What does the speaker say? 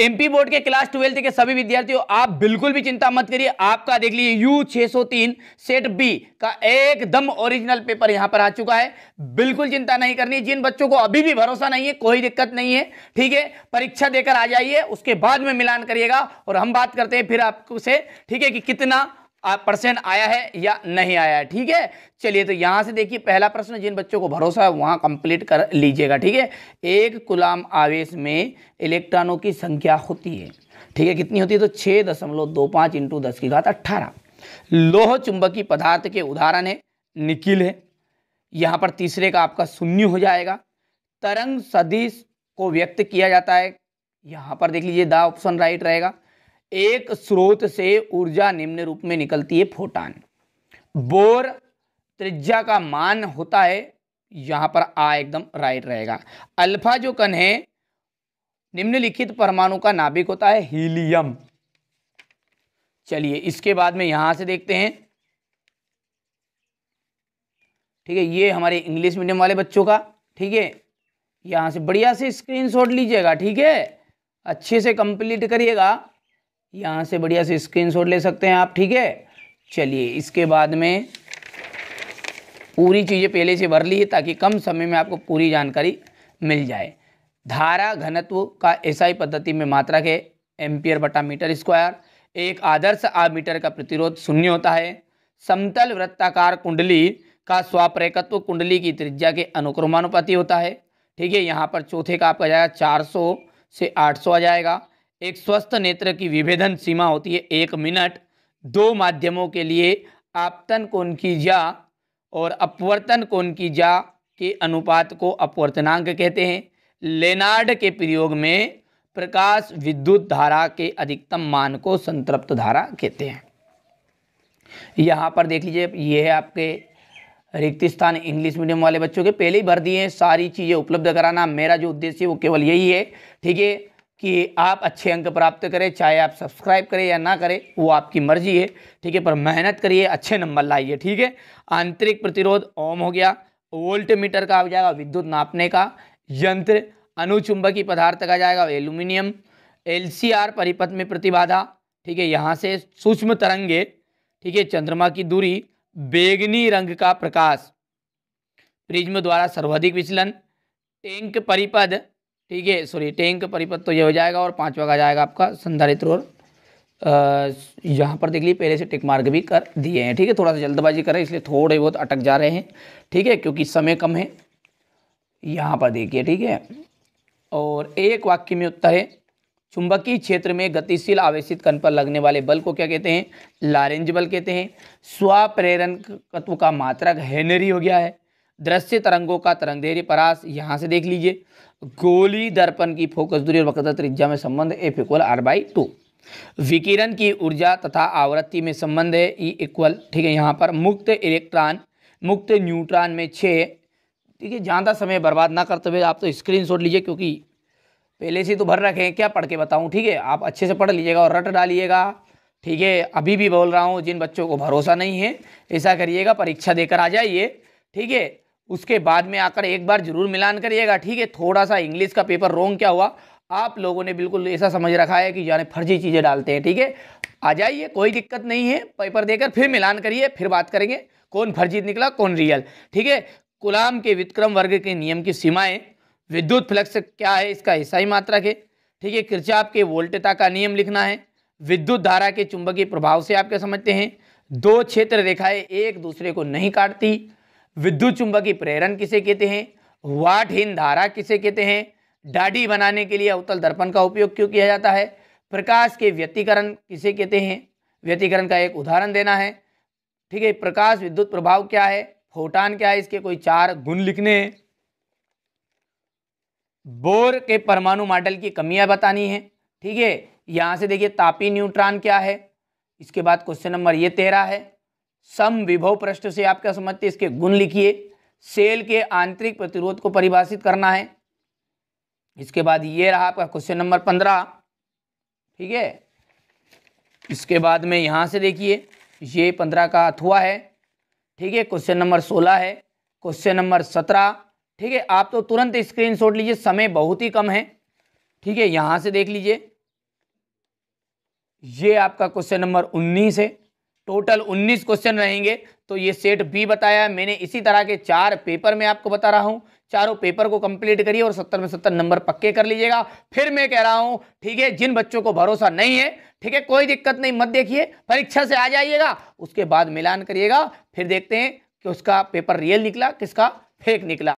MP board के class twelfth के सभी विद्यार्थियों आप बिल्कुल भी चिंता मत करिए आपका देख लीजिए यू 603 सेट बी का एकदम ओरिजिनल पेपर यहां पर आ चुका है बिल्कुल चिंता नहीं करनी जिन बच्चों को अभी भी भरोसा नहीं है कोई दिक्कत नहीं है ठीक है परीक्षा देकर आ जाइए उसके बाद में मिलान करिएगा और हम बात करते हैं फिर आपसे ठीक है कि कितना परसेंट आया है या नहीं आया है ठीक है चलिए तो यहाँ से देखिए पहला प्रश्न जिन बच्चों को भरोसा है वहाँ कंप्लीट कर लीजिएगा ठीक है एक गुलाम आवेश में इलेक्ट्रॉनों की संख्या होती है ठीक है कितनी होती है तो छः दशमलव दो पाँच इंटू दस की घात अट्ठारह लोह चुंबकीय पदार्थ के उदाहरण है निकिल है यहाँ पर तीसरे का आपका शून्य हो जाएगा तरंग सदिश को व्यक्त किया जाता है यहाँ पर देख लीजिए द ऑप्शन राइट रहेगा एक स्रोत से ऊर्जा निम्न रूप में निकलती है फोटान बोर त्रिज्या का मान होता है यहां पर आ एकदम राइट रहेगा अल्फा जो कण है निम्नलिखित परमाणु का नाभिक होता है हीलियम चलिए इसके बाद में यहां से देखते हैं ठीक है ये हमारे इंग्लिश मीडियम वाले बच्चों का ठीक है यहां से बढ़िया से स्क्रीनशॉट लीजिएगा ठीक है अच्छे से कंप्लीट करिएगा यहाँ से बढ़िया से स्क्रीनशॉट ले सकते हैं आप ठीक है चलिए इसके बाद में पूरी चीज़ें पहले से भर ली है ताकि कम समय में आपको पूरी जानकारी मिल जाए धारा घनत्व का ऐसा ही पद्धति में मात्रा के एम्पियर बटा मीटर स्क्वायर एक आदर्श आमीटर का प्रतिरोध शून्य होता है समतल वृत्ताकार कुंडली का स्वाप्रेकत्व कुंडली की त्रिज्या के अनुक्रमानुपाति होता है ठीक है यहाँ पर चौथे का आपका जाएगा 400 से 800 आ जाएगा एक स्वस्थ नेत्र की विभेदन सीमा होती है एक मिनट दो माध्यमों के लिए आपतन कोण की जा और अपवर्तन कोण की जा के अनुपात को अपवर्तनांक कहते हैं लेनार्ड के प्रयोग में प्रकाश विद्युत धारा के अधिकतम मान को संतृप्त धारा कहते हैं यहाँ पर देख लीजिए ये है आपके रिक्त स्थान इंग्लिश मीडियम वाले बच्चों के पहले ही भर दिए हैं सारी चीज़ें उपलब्ध कराना मेरा जो उद्देश्य है वो केवल यही है ठीक है कि आप अच्छे अंक प्राप्त करें चाहे आप सब्सक्राइब करें या ना करें वो आपकी मर्जी है ठीक है पर मेहनत करिए अच्छे नंबर लाइए ठीक है आंतरिक प्रतिरोध ओम हो गया वोल्ट मीटर का आ जाएगा विद्युत नापने का यंत्र अनुचुंबकीय पदार्थ का जाएगा एल्यूमिनियम एलसीआर परिपथ में प्रतिबाधा ठीक है यहाँ से सूक्ष्म तरंगे ठीक है चंद्रमा की दूरी बेगनी रंग का प्रकाश प्रिज्म द्वारा सर्वाधिक विचलन टैंक परिपद ठीक है सॉरी टैंक परिपथ तो ये हो जाएगा और पाँचवा का जाएगा आपका संधारित्र और यहाँ पर देख लीजिए पहले से टिक मार्क भी कर दिए हैं ठीक है थोड़ा सा जल्दबाजी करें इसलिए थोड़े बहुत अटक जा रहे हैं ठीक है क्योंकि समय कम है यहाँ पर देखिए ठीक है और एक वाक्य में उत्तर है चुंबकीय क्षेत्र में गतिशील आवेशित कण पर लगने वाले बल को क्या कहते हैं लारेंज बल कहते हैं स्वप्रेरण तत्व का मात्रक हेनरी हो गया है दृश्य तरंगों का तरंग परास यहाँ से देख लीजिए गोली दर्पण की फोकस दूरी और वक्रता त्रिज्या में संबंध F equal R by two विकिरण की ऊर्जा तथा आवृत्ति में संबंध है ई e इक्वल ठीक है यहाँ पर मुक्त इलेक्ट्रॉन मुक्त न्यूट्रॉन में छः ठीक है ज़्यादा समय बर्बाद ना करते हुए आप तो स्क्रीन शॉट लीजिए क्योंकि पहले से तो भर रखे हैं क्या पढ़ के बताऊँ ठीक है आप अच्छे से पढ़ लीजिएगा और रट डालिएगा ठीक है अभी भी बोल रहा हूँ जिन बच्चों को भरोसा नहीं है ऐसा करिएगा परीक्षा देकर आ जाइए ठीक है उसके बाद में आकर एक बार जरूर मिलान करिएगा ठीक है थोड़ा सा इंग्लिश का पेपर रोंग क्या हुआ आप लोगों ने बिल्कुल ऐसा समझ रखा है कि यानी फर्जी चीज़ें डालते हैं ठीक है आ जाइए कोई दिक्कत नहीं है पेपर देकर फिर मिलान करिए फिर बात करेंगे कौन फर्जी निकला कौन रियल ठीक है गुलाम के विक्रम वर्ग के नियम की सीमाएँ विद्युत फ्लक्स क्या है इसका हिस्सा ही मात्रा के ठीक है किरचाप के वोल्टता का नियम लिखना है विद्युत धारा के चुंबकीय प्रभाव से आप क्या समझते हैं दो क्षेत्र रेखाएं एक दूसरे को नहीं काटती विद्युत चुंबकीय प्रेरण किसे कहते हैं वाटहीन धारा किसे कहते हैं डाडी बनाने के लिए अवतल दर्पण का उपयोग क्यों किया जाता है प्रकाश के व्यतीकरण किसे कहते हैं व्यतीकरण का एक उदाहरण देना है ठीक है प्रकाश विद्युत प्रभाव क्या है फोटान क्या है इसके कोई चार गुण लिखने हैं बोर के परमाणु मॉडल की कमियां बतानी है ठीक है यहाँ से देखिए तापी न्यूट्रॉन क्या है इसके बाद क्वेश्चन नंबर ये तेरह है सम विभव पृष्ठ से आप क्या समझते हैं इसके गुण लिखिए सेल के आंतरिक प्रतिरोध को परिभाषित करना है इसके बाद ये रहा आपका क्वेश्चन नंबर पंद्रह ठीक है इसके बाद में यहाँ से देखिए ये पंद्रह का अथुआ है ठीक है क्वेश्चन नंबर सोलह है क्वेश्चन नंबर सत्रह ठीक है आप तो तुरंत स्क्रीन लीजिए समय बहुत ही कम है ठीक है यहाँ से देख लीजिए ये आपका क्वेश्चन नंबर उन्नीस है टोटल 19 क्वेश्चन रहेंगे तो ये सेट बी बताया मैंने इसी तरह के चार पेपर में आपको बता रहा हूँ चारों पेपर को कंप्लीट करिए और सत्तर में सत्तर नंबर पक्के कर लीजिएगा फिर मैं कह रहा हूँ ठीक है जिन बच्चों को भरोसा नहीं है ठीक है कोई दिक्कत नहीं मत देखिए परीक्षा से आ जाइएगा उसके बाद मिलान करिएगा फिर देखते हैं कि उसका पेपर रियल निकला किसका फेक निकला